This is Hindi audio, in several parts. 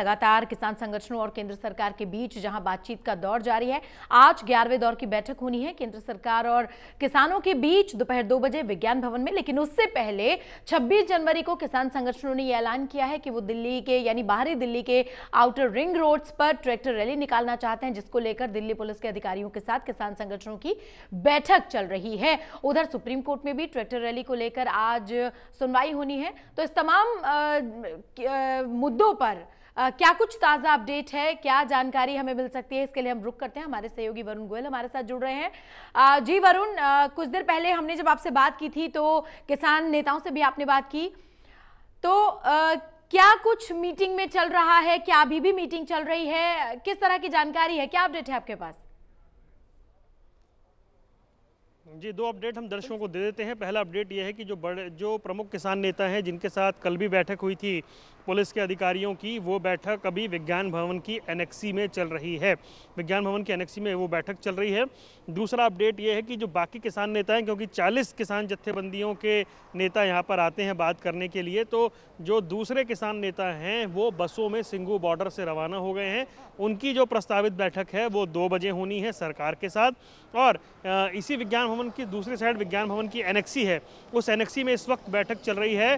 लगातार किसान संगठनों और केंद्र सरकार के बीच जहां बातचीत का दौर जारी है आज ग्यारहवें दौर की बैठक होनी है केंद्र सरकार और किसानों के बीच दोपहर दो बजे विज्ञान भवन में लेकिन उससे पहले 26 जनवरी को किसान संगठनों ने यह ऐलान किया है कि वो दिल्ली के यानी बाहरी दिल्ली के आउटर रिंग रोड्स पर ट्रैक्टर रैली निकालना चाहते हैं जिसको लेकर दिल्ली पुलिस के अधिकारियों के साथ किसान संगठनों की बैठक चल रही है उधर सुप्रीम कोर्ट में भी ट्रैक्टर रैली को लेकर आज सुनवाई होनी है तो इस तमाम मुद्दों पर क्या कुछ ताज़ा अपडेट है क्या जानकारी हमें मिल सकती है इसके लिए हम रुक करते हैं हमारे सहयोगी वरुण गोयल हमारे साथ जुड़ रहे हैं आ, जी वरुण कुछ देर पहले हमने जब आपसे बात की थी तो किसान नेताओं से भी आपने बात की तो आ, क्या कुछ मीटिंग में चल रहा है क्या अभी भी मीटिंग चल रही है किस तरह की जानकारी है क्या अपडेट है आपके पास जी दो अपडेट हम दर्शकों को दे देते हैं पहला अपडेट यह है कि जो बड़े जो प्रमुख किसान नेता हैं जिनके साथ कल भी बैठक हुई थी पुलिस के अधिकारियों की वो बैठक अभी विज्ञान भवन की एनएक्सी में चल रही है विज्ञान भवन की एनएक्सी में वो बैठक चल रही है दूसरा अपडेट ये है कि जो बाकी किसान नेता हैं क्योंकि 40 किसान जत्थेबंदियों के नेता यहाँ पर आते हैं बात करने के लिए तो जो दूसरे किसान नेता हैं वो बसों में सिंगू बॉर्डर से रवाना हो गए हैं उनकी जो प्रस्तावित बैठक है वो दो बजे होनी है सरकार के साथ और इसी विज्ञान भवन की दूसरी साइड विज्ञान भवन की एनएक्सी है उस एनएक्सी में इस वक्त बैठक चल रही है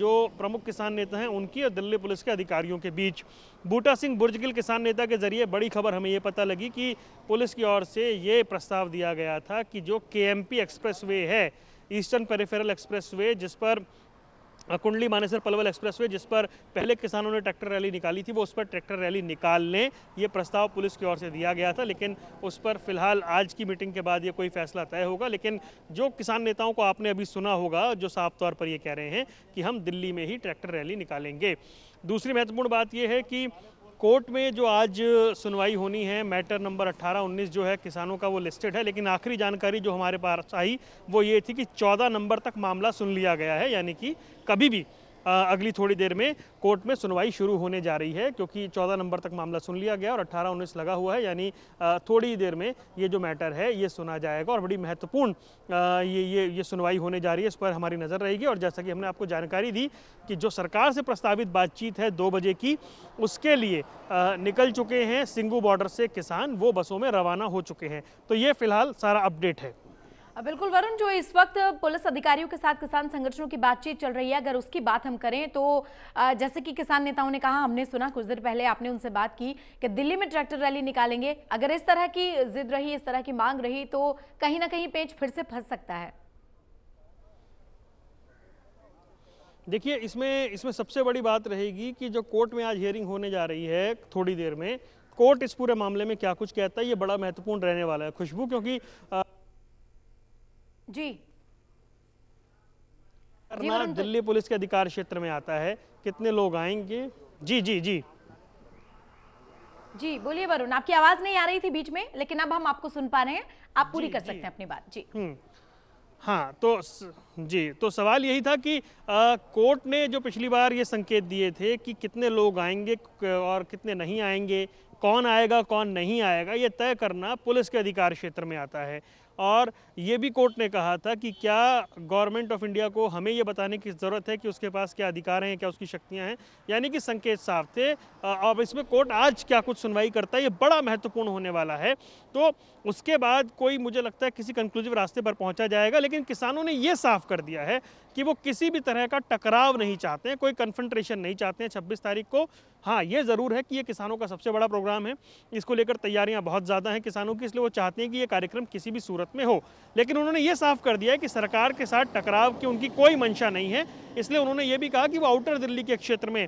जो प्रमुख किसान नेता हैं उन की और दिल्ली पुलिस के अधिकारियों के बीच बूटा सिंह बुर्जगिल किसान नेता के जरिए बड़ी खबर हमें ये पता लगी कि पुलिस की ओर से ये प्रस्ताव दिया गया था कि जो के एक्सप्रेसवे है ईस्टर्न पेरीफेरल एक्सप्रेसवे जिस पर कुंडली मानेसर पलवल एक्सप्रेसवे जिस पर पहले किसानों ने ट्रैक्टर रैली निकाली थी वो उस पर ट्रैक्टर रैली निकाल लें ये प्रस्ताव पुलिस की ओर से दिया गया था लेकिन उस पर फिलहाल आज की मीटिंग के बाद ये कोई फैसला तय होगा लेकिन जो किसान नेताओं को आपने अभी सुना होगा जो साफ तौर पर ये कह रहे हैं कि हम दिल्ली में ही ट्रैक्टर रैली निकालेंगे दूसरी महत्वपूर्ण बात यह है कि कोर्ट में जो आज सुनवाई होनी है मैटर नंबर 18-19 जो है किसानों का वो लिस्टेड है लेकिन आखिरी जानकारी जो हमारे पास आई वो ये थी कि 14 नंबर तक मामला सुन लिया गया है यानी कि कभी भी अगली थोड़ी देर में कोर्ट में सुनवाई शुरू होने जा रही है क्योंकि चौदह नंबर तक मामला सुन लिया गया और अट्ठारह उन्नीस लगा हुआ है यानी थोड़ी देर में ये जो मैटर है ये सुना जाएगा और बड़ी महत्वपूर्ण ये ये ये सुनवाई होने जा रही है इस पर हमारी नज़र रहेगी और जैसा कि हमने आपको जानकारी दी कि जो सरकार से प्रस्तावित बातचीत है दो बजे की उसके लिए निकल चुके हैं सिंगू बॉर्डर से किसान वो बसों में रवाना हो चुके हैं तो ये फिलहाल सारा अपडेट है बिल्कुल वरुण जो इस वक्त पुलिस अधिकारियों के साथ किसान संगठनों की बातचीत चल रही है अगर उसकी बात हम करें तो जैसे कि किसान नेताओं ने कहा हमने सुना कुछ देर पहले आपने उनसे बात की कि दिल्ली में ट्रैक्टर रैली निकालेंगे अगर इस तरह की जिद रही इस तरह की मांग रही तो कहीं ना कहीं पेज फिर से फंस सकता है देखिए इसमें इसमें सबसे बड़ी बात रहेगी कि जो कोर्ट में आज हियरिंग होने जा रही है थोड़ी देर में कोर्ट इस पूरे मामले में क्या कुछ कहता है ये बड़ा महत्वपूर्ण रहने वाला है खुशबू क्योंकि आ, जी करना तो- दिल्ली पुलिस के अधिकार क्षेत्र में आता है कितने लोग आएंगे जी जी जी जी बोलिए वरुण आपकी आवाज नहीं आ रही थी बीच में लेकिन अब हम आपको सुन पा रहे हैं आप पूरी कर सकते हैं अपनी बात जी हम्म। हाँ तो जी तो सवाल यही था कि आ, कोर्ट ने जो पिछली बार ये संकेत दिए थे कि कितने लोग आएंगे और कितने नहीं आएंगे कौन आएगा कौन नहीं आएगा ये तय करना पुलिस के अधिकार क्षेत्र में आता है और ये भी कोर्ट ने कहा था कि क्या गवर्नमेंट ऑफ इंडिया को हमें ये बताने की ज़रूरत है कि उसके पास क्या अधिकार हैं क्या उसकी शक्तियां हैं यानी कि संकेत साफ थे अब इसमें कोर्ट आज क्या कुछ सुनवाई करता है ये बड़ा महत्वपूर्ण होने वाला है तो उसके बाद कोई मुझे लगता है किसी कंक्लूसिव रास्ते पर पहुँचा जाएगा लेकिन किसानों ने ये साफ कर दिया है कि वो किसी भी तरह का टकराव नहीं चाहते हैं कोई कन्फ्रंट्रेशन नहीं चाहते हैं छब्बीस तारीख को हाँ ये ज़रूर है कि ये किसानों का सबसे बड़ा प्रोग्राम है इसको लेकर तैयारियाँ बहुत ज़्यादा हैं किसानों की इसलिए वो चाहते हैं कि ये कार्यक्रम किसी भी सूरत हालत में हो लेकिन उन्होंने ये साफ कर दिया है कि सरकार के साथ टकराव की उनकी कोई मंशा नहीं है इसलिए उन्होंने ये भी कहा कि वो आउटर दिल्ली के क्षेत्र में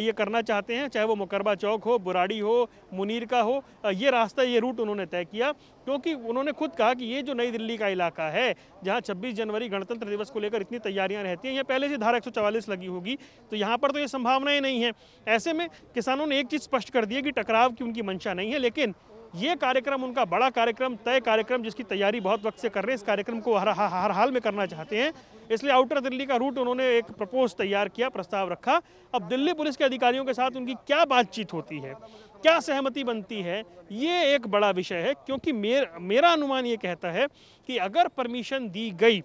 ये करना चाहते हैं चाहे वो मुकरबा चौक हो बुराड़ी हो मुनीर का हो ये रास्ता ये रूट उन्होंने तय किया क्योंकि उन्होंने खुद कहा कि ये जो नई दिल्ली का इलाका है जहाँ छब्बीस जनवरी गणतंत्र दिवस को लेकर इतनी तैयारियाँ रहती हैं यहाँ पहले से धारा एक लगी होगी तो यहाँ पर तो ये संभावनाएँ नहीं है ऐसे में किसानों ने एक चीज़ स्पष्ट कर दी है कि टकराव की उनकी मंशा नहीं है लेकिन ये कार्यक्रम उनका बड़ा कार्यक्रम तय कार्यक्रम जिसकी तैयारी बहुत वक्त से कर रहे हैं इस कार्यक्रम को हर हर हाल में करना चाहते हैं इसलिए आउटर दिल्ली का रूट उन्होंने एक प्रपोज तैयार किया प्रस्ताव रखा अब दिल्ली पुलिस के अधिकारियों के साथ उनकी क्या बातचीत होती है क्या सहमति बनती है ये एक बड़ा विषय है क्योंकि मेर, मेरा अनुमान ये कहता है कि अगर परमिशन दी गई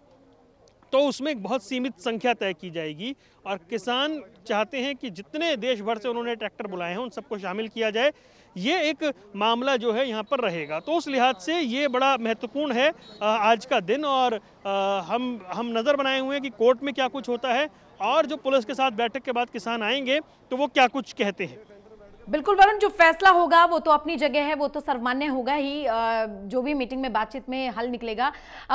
तो उसमें एक बहुत सीमित संख्या तय की जाएगी और किसान चाहते हैं कि जितने देश भर से उन्होंने ट्रैक्टर बुलाए हैं उन सबको शामिल किया जाए ये एक मामला जो है यहाँ पर रहेगा तो उस लिहाज से ये बड़ा महत्वपूर्ण है आज का दिन और हम हम नज़र बनाए हुए हैं कि कोर्ट में क्या कुछ होता है और जो पुलिस के साथ बैठक के बाद किसान आएंगे तो वो क्या कुछ कहते हैं बिल्कुल वरुण जो फैसला होगा वो तो अपनी जगह है वो तो सर्वमान्य होगा ही जो भी मीटिंग में बातचीत में हल निकलेगा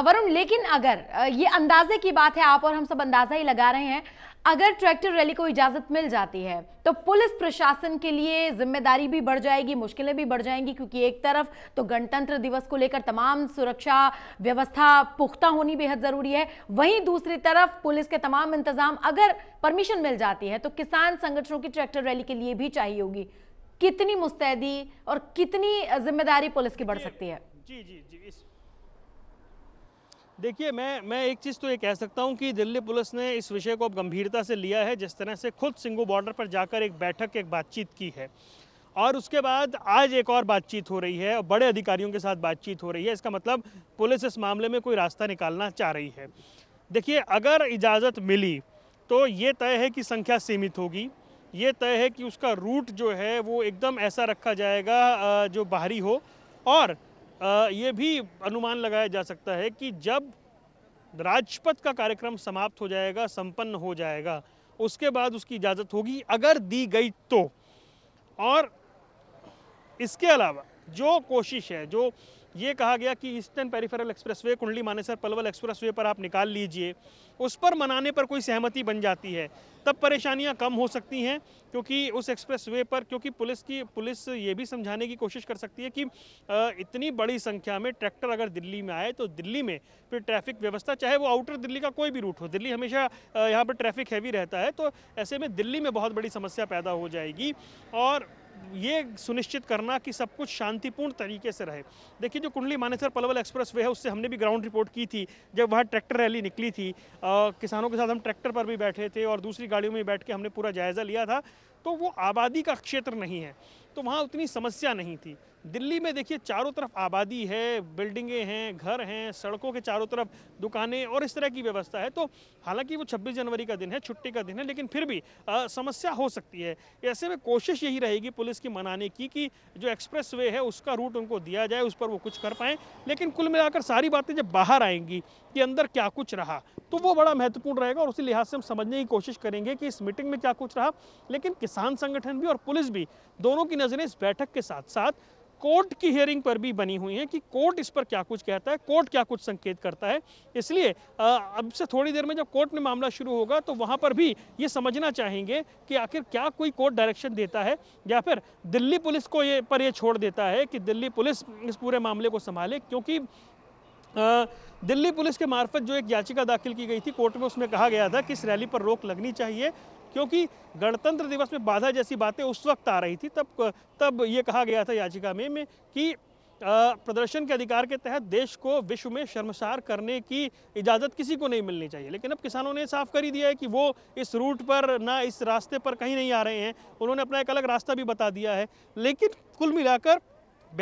वरुण लेकिन अगर ये अंदाजे की बात है आप और हम सब अंदाजा ही लगा रहे हैं अगर ट्रैक्टर रैली को इजाजत मिल जाती है तो पुलिस प्रशासन के लिए जिम्मेदारी भी बढ़ जाएगी मुश्किलें भी बढ़ जाएंगी क्योंकि एक तरफ तो गणतंत्र दिवस को लेकर तमाम सुरक्षा व्यवस्था पुख्ता होनी बेहद जरूरी है वहीं दूसरी तरफ पुलिस के तमाम इंतजाम अगर परमिशन मिल जाती है तो किसान संगठनों की ट्रैक्टर रैली के लिए भी चाहिए होगी कितनी मुस्तैदी और कितनी जिम्मेदारी पुलिस की बढ़ सकती है जी जी जी इस देखिए मैं मैं एक चीज़ तो ये कह सकता हूँ कि दिल्ली पुलिस ने इस विषय को अब गंभीरता से लिया है जिस तरह से खुद सिंगू बॉर्डर पर जाकर एक बैठक एक बातचीत की है और उसके बाद आज एक और बातचीत हो रही है और बड़े अधिकारियों के साथ बातचीत हो रही है इसका मतलब पुलिस इस मामले में कोई रास्ता निकालना चाह रही है देखिए अगर इजाज़त मिली तो ये तय है कि संख्या सीमित होगी ये तय है कि उसका रूट जो है वो एकदम ऐसा रखा जाएगा जो बाहरी हो और ये भी अनुमान लगाया जा सकता है कि जब राजपथ का कार्यक्रम समाप्त हो जाएगा संपन्न हो जाएगा उसके बाद उसकी इजाज़त होगी अगर दी गई तो और इसके अलावा जो कोशिश है जो ये कहा गया कि ईस्टर्न पेरीफेरल एक्सप्रेसवे कुंडली मानेसर पलवल एक्सप्रेसवे पर आप निकाल लीजिए उस पर मनाने पर कोई सहमति बन जाती है तब परेशानियां कम हो सकती हैं क्योंकि उस एक्सप्रेसवे पर क्योंकि पुलिस की पुलिस ये भी समझाने की कोशिश कर सकती है कि इतनी बड़ी संख्या में ट्रैक्टर अगर दिल्ली में आए तो दिल्ली में फिर ट्रैफिक व्यवस्था चाहे वो आउटर दिल्ली का कोई भी रूट हो दिल्ली हमेशा यहाँ पर ट्रैफिक हैवी रहता है तो ऐसे में दिल्ली में बहुत बड़ी समस्या पैदा हो जाएगी और ये सुनिश्चित करना कि सब कुछ शांतिपूर्ण तरीके से रहे देखिए जो कुंडली मानेसर पलवल एक्सप्रेस वे है उससे हमने भी ग्राउंड रिपोर्ट की थी जब वहाँ ट्रैक्टर रैली निकली थी आ, किसानों के साथ हम ट्रैक्टर पर भी बैठे थे और दूसरी गाड़ियों में बैठ के हमने पूरा जायज़ा लिया था तो वो आबादी का क्षेत्र नहीं है तो वहाँ उतनी समस्या नहीं थी दिल्ली में देखिए चारों तरफ आबादी है बिल्डिंगें हैं घर हैं सड़कों के चारों तरफ दुकानें और इस तरह की व्यवस्था है तो हालांकि वो 26 जनवरी का दिन है छुट्टी का दिन है लेकिन फिर भी आ, समस्या हो सकती है ऐसे में कोशिश यही रहेगी पुलिस की मनाने की कि जो एक्सप्रेस वे है उसका रूट उनको दिया जाए उस पर वो कुछ कर पाएँ लेकिन कुल मिलाकर सारी बातें जब बाहर आएंगी कि अंदर क्या कुछ रहा तो वो बड़ा महत्वपूर्ण रहेगा और उसी लिहाज से हम समझने की कोशिश करेंगे कि इस मीटिंग में क्या कुछ रहा लेकिन किसान संगठन भी और पुलिस भी दोनों की नजरें इस बैठक के साथ साथ कोर्ट की हियरिंग पर भी बनी हुई है कि कोर्ट इस पर क्या कुछ कहता है कोर्ट क्या कुछ संकेत करता है इसलिए अब से थोड़ी देर में जब कोर्ट में मामला शुरू होगा तो वहां पर भी ये समझना चाहेंगे कि आखिर क्या कोई कोर्ट डायरेक्शन देता है या फिर दिल्ली पुलिस को ये पर ये छोड़ देता है कि दिल्ली पुलिस इस पूरे मामले को संभाले क्योंकि दिल्ली पुलिस के मार्फत जो एक याचिका दाखिल की गई थी कोर्ट में उसमें कहा गया था कि इस रैली पर रोक लगनी चाहिए क्योंकि गणतंत्र दिवस में बाधा जैसी बातें उस वक्त आ रही थी तब तब ये कहा गया था याचिका में, में कि प्रदर्शन के अधिकार के तहत देश को विश्व में शर्मसार करने की इजाज़त किसी को नहीं मिलनी चाहिए लेकिन अब किसानों ने साफ कर ही दिया है कि वो इस रूट पर ना इस रास्ते पर कहीं नहीं आ रहे हैं उन्होंने अपना एक अलग रास्ता भी बता दिया है लेकिन कुल मिलाकर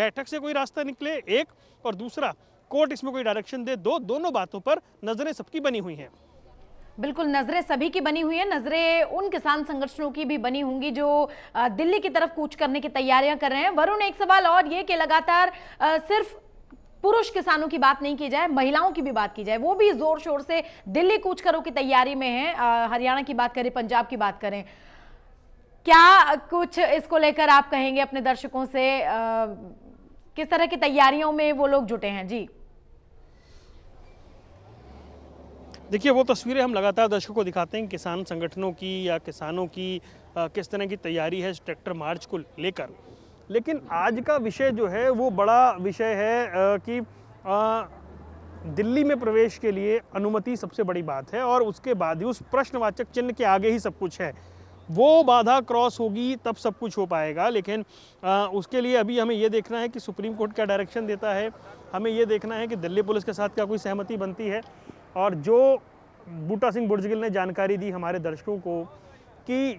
बैठक से कोई रास्ता निकले एक और दूसरा कोर्ट इसमें कोई डायरेक्शन दे दो दोनों बातों पर नज़रें सबकी बनी हुई हैं बिल्कुल नज़रें सभी की बनी हुई है नज़रें उन किसान संगठनों की भी बनी होंगी जो दिल्ली की तरफ कूच करने की तैयारियां कर रहे हैं वरुण एक सवाल और ये कि लगातार सिर्फ पुरुष किसानों की बात नहीं की जाए महिलाओं की भी बात की जाए वो भी जोर शोर से दिल्ली कूच करो की तैयारी में है हरियाणा की बात करें पंजाब की बात करें क्या कुछ इसको लेकर आप कहेंगे अपने दर्शकों से आ, किस तरह की तैयारियों में वो लोग जुटे हैं जी देखिए वो तस्वीरें हम लगातार दर्शकों को दिखाते हैं किसान संगठनों की या किसानों की आ, किस तरह की तैयारी है ट्रैक्टर मार्च को लेकर लेकिन आज का विषय जो है वो बड़ा विषय है आ, कि आ, दिल्ली में प्रवेश के लिए अनुमति सबसे बड़ी बात है और उसके बाद ही उस प्रश्नवाचक चिन्ह के आगे ही सब कुछ है वो बाधा क्रॉस होगी तब सब कुछ हो पाएगा लेकिन आ, उसके लिए अभी हमें ये देखना है कि सुप्रीम कोर्ट क्या डायरेक्शन देता है हमें ये देखना है कि दिल्ली पुलिस के साथ क्या कोई सहमति बनती है और जो बूटा सिंह बुर्जगिल ने जानकारी दी हमारे दर्शकों को कि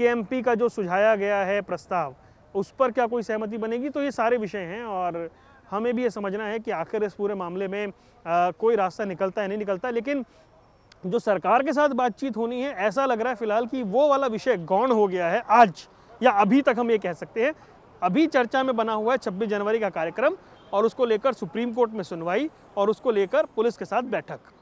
के का जो सुझाया गया है प्रस्ताव उस पर क्या कोई सहमति बनेगी तो ये सारे विषय हैं और हमें भी ये समझना है कि आखिर इस पूरे मामले में आ, कोई रास्ता निकलता है नहीं निकलता लेकिन जो सरकार के साथ बातचीत होनी है ऐसा लग रहा है फिलहाल कि वो वाला विषय गौण हो गया है आज या अभी तक हम ये कह सकते हैं अभी चर्चा में बना हुआ है छब्बीस जनवरी का कार्यक्रम और उसको लेकर सुप्रीम कोर्ट में सुनवाई और उसको लेकर पुलिस के साथ बैठक